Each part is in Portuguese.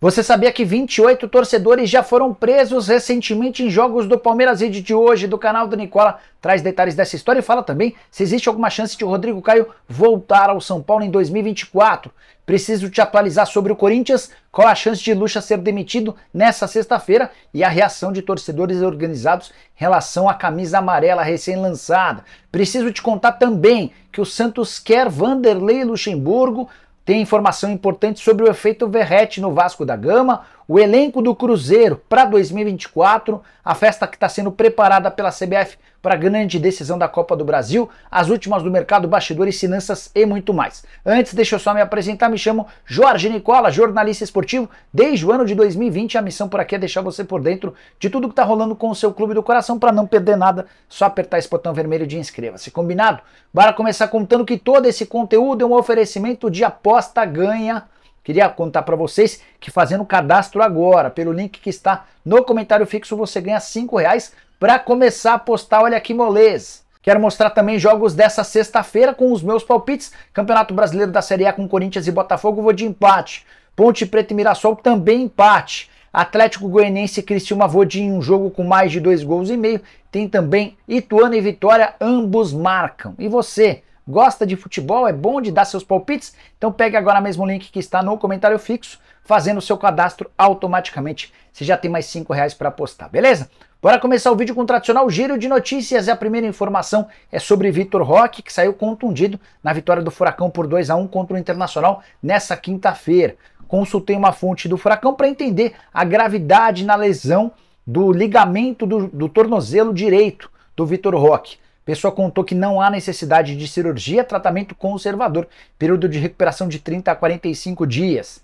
Você sabia que 28 torcedores já foram presos recentemente em jogos do Palmeiras Vídeo de hoje, do canal do Nicola? Traz detalhes dessa história e fala também se existe alguma chance de o Rodrigo Caio voltar ao São Paulo em 2024. Preciso te atualizar sobre o Corinthians, qual a chance de Lucha ser demitido nessa sexta-feira e a reação de torcedores organizados em relação à camisa amarela recém-lançada. Preciso te contar também que o Santos quer Vanderlei Luxemburgo tem informação importante sobre o efeito Verrete no Vasco da Gama, o elenco do Cruzeiro para 2024, a festa que está sendo preparada pela CBF para a grande decisão da Copa do Brasil, as últimas do mercado, bastidores, finanças e muito mais. Antes, deixa eu só me apresentar, me chamo Jorge Nicola, jornalista esportivo. Desde o ano de 2020, a missão por aqui é deixar você por dentro de tudo que está rolando com o seu clube do coração para não perder nada, só apertar esse botão vermelho de inscreva-se. Combinado? Bora começar contando que todo esse conteúdo é um oferecimento de aposta ganha Queria contar para vocês que fazendo o cadastro agora, pelo link que está no comentário fixo, você ganha R$ reais para começar a postar. Olha que moleza! Quero mostrar também jogos dessa sexta-feira com os meus palpites. Campeonato Brasileiro da Série A com Corinthians e Botafogo, vou de empate. Ponte Preta e Mirassol também empate. Atlético Goianiense e Cristiúma vou de um jogo com mais de dois gols e meio. Tem também Ituano e Vitória, ambos marcam. E você, Gosta de futebol? É bom de dar seus palpites? Então pegue agora mesmo o link que está no comentário fixo, fazendo o seu cadastro automaticamente. Você já tem mais cinco reais para apostar, beleza? Bora começar o vídeo com o tradicional giro de notícias. E a primeira informação é sobre Vitor Roque, que saiu contundido na vitória do Furacão por 2 a 1 contra o Internacional nessa quinta-feira. Consultei uma fonte do Furacão para entender a gravidade na lesão do ligamento do, do tornozelo direito do Vitor Roque pessoa contou que não há necessidade de cirurgia, tratamento conservador, período de recuperação de 30 a 45 dias.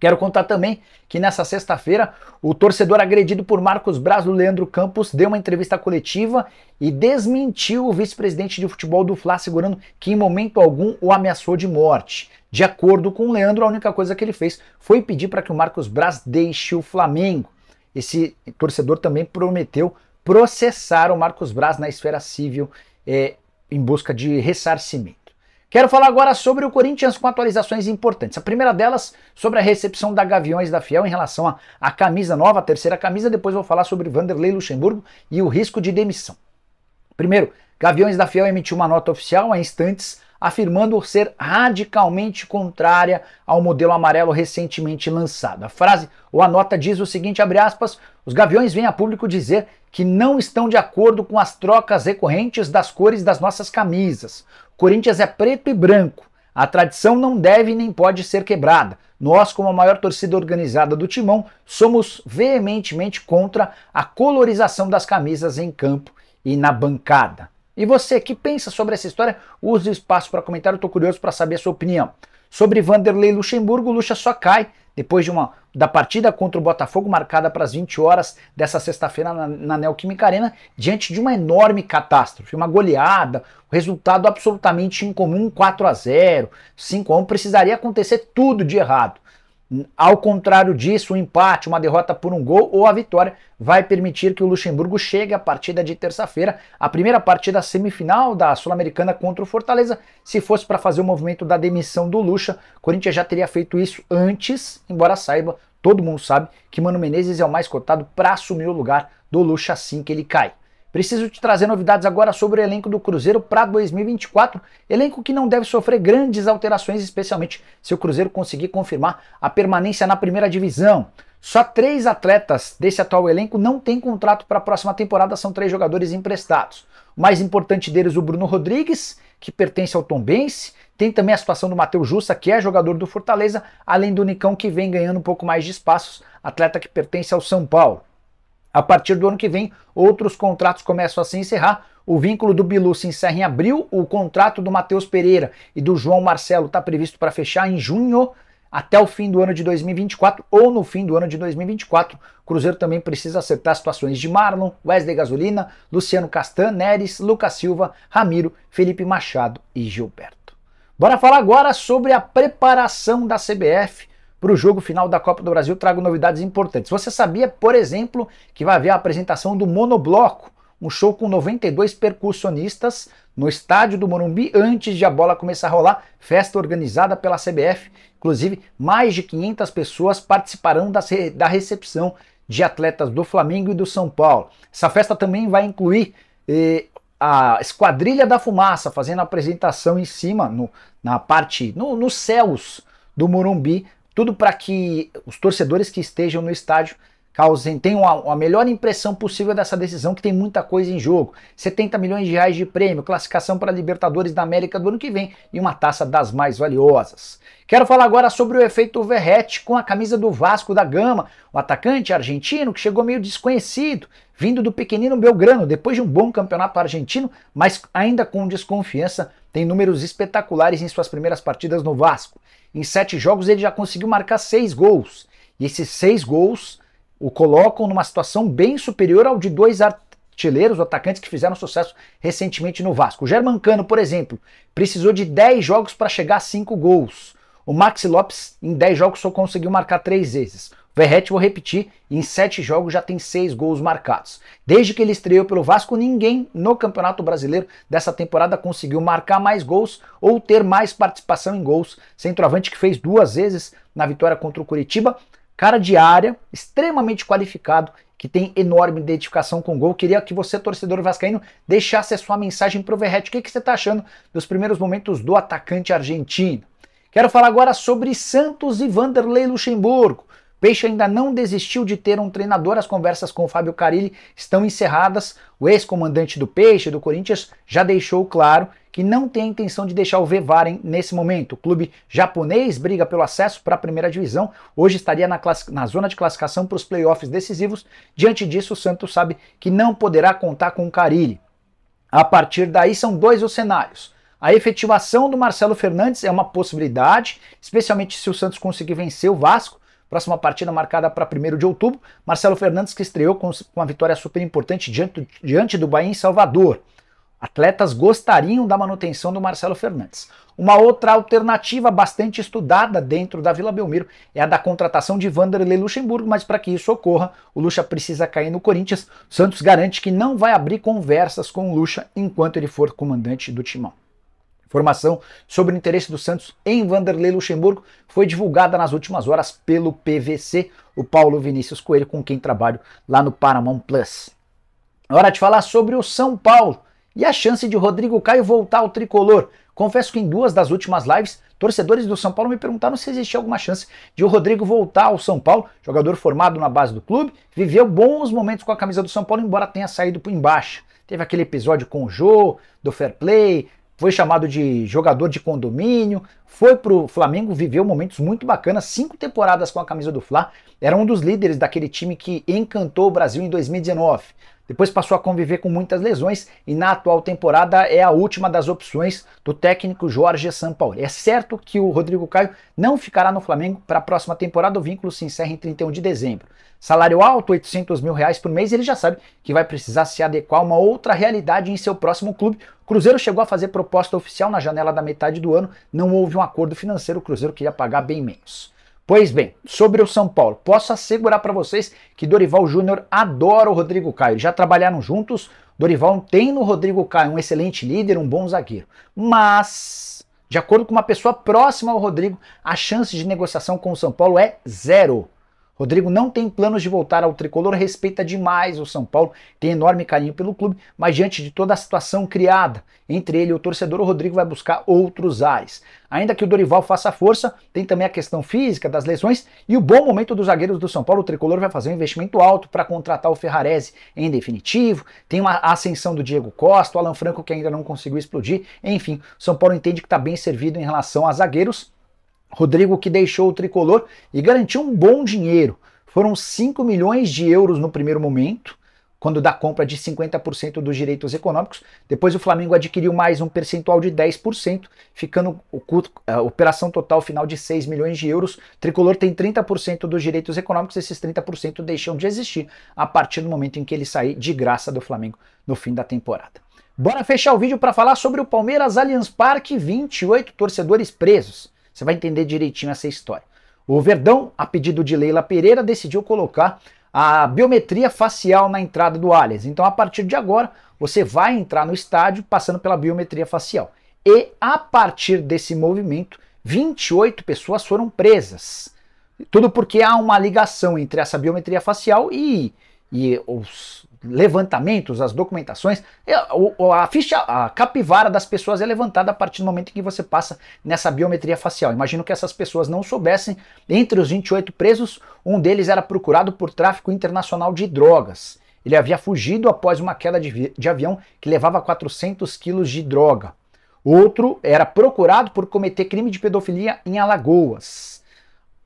Quero contar também que nessa sexta-feira, o torcedor agredido por Marcos Braz, Leandro Campos, deu uma entrevista coletiva e desmentiu o vice-presidente de futebol do Fla, segurando que em momento algum o ameaçou de morte. De acordo com o Leandro, a única coisa que ele fez foi pedir para que o Marcos Braz deixe o Flamengo. Esse torcedor também prometeu processaram Marcos Braz na esfera civil é, em busca de ressarcimento. Quero falar agora sobre o Corinthians com atualizações importantes. A primeira delas sobre a recepção da Gaviões da Fiel em relação à, camisa nova, a terceira camisa. Depois vou falar sobre Vanderlei Luxemburgo e o risco de demissão. Primeiro, Gaviões da Fiel emitiu uma nota oficial há instantes afirmando ser radicalmente contrária ao modelo amarelo recentemente lançado. A frase ou a nota diz o seguinte, aspas, os Gaviões vêm a público dizer que não estão de acordo com as trocas recorrentes das cores das nossas camisas. Corinthians é preto e branco. A tradição não deve nem pode ser quebrada. Nós, como a maior torcida organizada do Timão, somos veementemente contra a colorização das camisas em campo e na bancada. E você que pensa sobre essa história, use o espaço para comentário, estou curioso para saber a sua opinião. Sobre Vanderlei Luxemburgo, Luxa só cai depois de uma da partida contra o Botafogo marcada para as 20 horas dessa sexta-feira na, na Neoquímica Arena, diante de uma enorme catástrofe, uma goleada, um resultado absolutamente incomum, 4 a 0, 5 a 1, precisaria acontecer tudo de errado ao contrário disso, um empate, uma derrota por um gol ou a vitória vai permitir que o Luxemburgo chegue à partida de terça-feira, a primeira partida semifinal da Sul-Americana contra o Fortaleza. Se fosse para fazer o movimento da demissão do Lucha, o Corinthians já teria feito isso antes, embora saiba, todo mundo sabe que Mano Menezes é o mais cotado para assumir o lugar do Lucha assim que ele cai. Preciso te trazer novidades agora sobre o elenco do Cruzeiro para 2024, elenco que não deve sofrer grandes alterações, especialmente se o Cruzeiro conseguir confirmar a permanência na primeira divisão. Só três atletas desse atual elenco não têm contrato para a próxima temporada, são três jogadores emprestados. O mais importante deles, o Bruno Rodrigues, que pertence ao Tombense. Tem também a situação do Matheus Jussa, que é jogador do Fortaleza, além do Nicão, que vem ganhando um pouco mais de espaços, atleta que pertence ao São Paulo. A partir do ano que vem, outros contratos começam a se encerrar. O vínculo do Bilu se encerra em abril, o contrato do Matheus Pereira e do João Marcelo está previsto para fechar em junho até o fim do ano de 2024 ou no fim do ano de 2024. O Cruzeiro também precisa acertar situações de Marlon, Wesley Gasolina, Luciano Castan, Neres, Lucas Silva, Ramiro, Felipe Machado e Gilberto. Bora falar agora sobre a preparação da CBF para o jogo final da Copa do Brasil, trago novidades importantes. Você sabia, por exemplo, que vai haver a apresentação do Monobloco, um show com 92 percussionistas no estádio do Morumbi antes de a bola começar a rolar, festa organizada pela CBF. Inclusive, mais de 500 pessoas participarão da, da recepção de atletas do Flamengo e do São Paulo. Essa festa também vai incluir eh, a Esquadrilha da Fumaça fazendo a apresentação em cima, no, na parte, no, nos céus do Morumbi, tudo para que os torcedores que estejam no estádio causem, tenham a, a, melhor impressão possível dessa decisão, que tem muita coisa em jogo. 70 milhões de reais de prêmio, classificação para Libertadores da América do ano que vem e uma taça das mais valiosas. Quero falar agora sobre o efeito Verrete com a camisa do Vasco da Gama, o atacante argentino que chegou meio desconhecido, vindo do pequenino Belgrano, depois de um bom campeonato argentino, mas ainda com desconfiança, tem números espetaculares em suas primeiras partidas no Vasco. Em sete jogos ele já conseguiu marcar seis gols. E esses seis gols o colocam numa situação bem superior ao de dois artilheiros, atacantes que fizeram sucesso recentemente no Vasco. O Germancano, por exemplo, precisou de 10 jogos para chegar a 5 gols. O Maxi Lopes, em 10 jogos, só conseguiu marcar 3 vezes. O Verrete, vou repetir, em 7 jogos já tem 6 gols marcados. Desde que ele estreou pelo Vasco, ninguém no Campeonato Brasileiro dessa temporada conseguiu marcar mais gols ou ter mais participação em gols. Centroavante que fez duas vezes na vitória contra o Curitiba cara de área, extremamente qualificado, que tem enorme identificação com o gol. Queria que você, torcedor vascaíno, deixasse a sua mensagem pro Verrete. O que, que você está achando dos primeiros momentos do atacante argentino? Quero falar agora sobre Santos e Vanderlei Luxemburgo. Peixe ainda não desistiu de ter um treinador. As conversas com o Fábio Carilli estão encerradas. O ex-comandante do Peixe, do Corinthians, já deixou claro que não tem a intenção de deixar o Vevaren nesse momento. O clube japonês briga pelo acesso para a primeira divisão. Hoje estaria na, na zona de classificação para os playoffs decisivos. Diante disso, o Santos sabe que não poderá contar com o Carilli. A partir daí, são dois os cenários. A efetivação do Marcelo Fernandes é uma possibilidade, especialmente se o Santos conseguir vencer o Vasco. Próxima partida marcada para 1 de outubro. Marcelo Fernandes que estreou com uma vitória super importante diante, diante do Bahia em Salvador. Atletas gostariam da manutenção do Marcelo Fernandes. Uma outra alternativa bastante estudada dentro da Vila Belmiro é a da contratação de Vanderlei Luxemburgo, mas para que isso ocorra, o Lucha precisa cair no Corinthians. Santos garante que não vai abrir conversas com o Lucha enquanto ele for comandante do timão. Informação sobre o interesse do Santos em Vanderlei Luxemburgo foi divulgada nas últimas horas pelo PVC, o Paulo Vinícius Coelho, com quem trabalho lá no Paramount Plus. Hora de falar sobre o São Paulo e a chance de Rodrigo Caio voltar ao tricolor. Confesso que em duas das últimas lives, torcedores do São Paulo me perguntaram se existia alguma chance de o Rodrigo voltar ao São Paulo. Jogador formado na base do clube, viveu bons momentos com a camisa do São Paulo, embora tenha saído por embaixo. Teve aquele episódio com o Jô, do Fair Play, foi chamado de jogador de condomínio, foi pro Flamengo, viveu momentos muito bacanas, cinco temporadas com a camisa do Fla, era um dos líderes daquele time que encantou o Brasil em 2019. Depois passou a conviver com muitas lesões e na atual temporada é a última das opções do técnico Jorge Sampaoli. É certo que o Rodrigo Caio não ficará no Flamengo para a próxima temporada, o vínculo se encerra em 31 de dezembro. Salário alto, 800 mil reais por mês, ele já sabe que vai precisar se adequar a uma outra realidade em seu próximo clube. O Cruzeiro chegou a fazer proposta oficial na janela da metade do ano, não houve um acordo financeiro, o Cruzeiro queria pagar bem menos. Pois bem, sobre o São Paulo, posso assegurar para vocês que Dorival Júnior adora o Rodrigo Caio. Já trabalharam juntos. Dorival tem no Rodrigo Caio um excelente líder, um bom zagueiro. Mas, de acordo com uma pessoa próxima ao Rodrigo, a chance de negociação com o São Paulo é zero. Rodrigo não tem planos de voltar ao tricolor, respeita demais o São Paulo, tem enorme carinho pelo clube, mas diante de toda a situação criada entre ele e o torcedor, o Rodrigo vai buscar outros ares. Ainda que o Dorival faça força, tem também a questão física das lesões e o bom momento dos zagueiros do São Paulo. O tricolor vai fazer um investimento alto para contratar o Ferrarese em definitivo, tem uma ascensão do Diego Costa, o Alan Franco que ainda não conseguiu explodir, enfim, São Paulo entende que está bem servido em relação a zagueiros Rodrigo que deixou o tricolor e garantiu um bom dinheiro. Foram 5 milhões de euros no primeiro momento, quando da compra de 50% dos direitos econômicos. Depois o Flamengo adquiriu mais um percentual de 10%, ficando a operação total final de 6 milhões de euros. O Tricolor tem 30% dos direitos econômicos, esses 30% deixam de existir a partir do momento em que ele sair de graça do Flamengo no fim da temporada. Bora fechar o vídeo para falar sobre o Palmeiras Allianz Parque, 28 torcedores presos. Você vai entender direitinho essa história. O Verdão, a pedido de Leila Pereira, decidiu colocar a biometria facial na entrada do Allianz. Então, a partir de agora, você vai entrar no estádio passando pela biometria facial. E a partir desse movimento, 28 pessoas foram presas. Tudo porque há uma ligação entre essa biometria facial e, e os, levantamentos, as documentações, é, a ficha, a capivara das pessoas é levantada a partir do momento em que você passa nessa biometria facial. Imagino que essas pessoas não soubessem, entre os 28 presos, um deles era procurado por tráfico internacional de drogas. Ele havia fugido após uma queda de, de avião que levava 400 quilos de droga. Outro era procurado por cometer crime de pedofilia em Alagoas.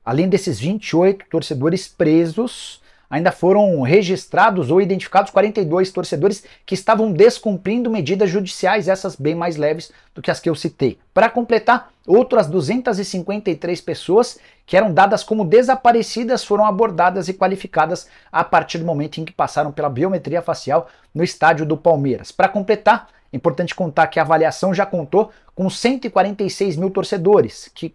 Além desses 28 torcedores presos, ainda foram registrados ou identificados 42 torcedores que estavam descumprindo medidas judiciais, essas bem mais leves do que as que eu citei. Para completar, outras 253 pessoas que eram dadas como desaparecidas foram abordadas e qualificadas a partir do momento em que passaram pela biometria facial no estádio do Palmeiras. Para completar, Importante contar que a avaliação já contou com 146 mil torcedores que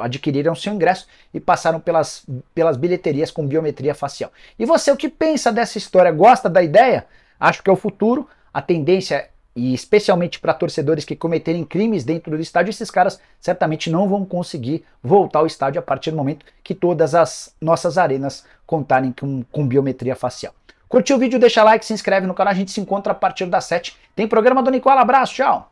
adquiriram seu ingresso e passaram pelas, pelas bilheterias com biometria facial. E você, o que pensa dessa história? Gosta da ideia? Acho que é o futuro. A tendência, e especialmente para torcedores que cometerem crimes dentro do estádio, esses caras certamente não vão conseguir voltar ao estádio a partir do momento que todas as nossas arenas contarem com, com biometria facial. Curtiu o vídeo, deixa like, se inscreve no canal, a gente se encontra a partir das 7. Tem programa do Nicola, abraço, tchau!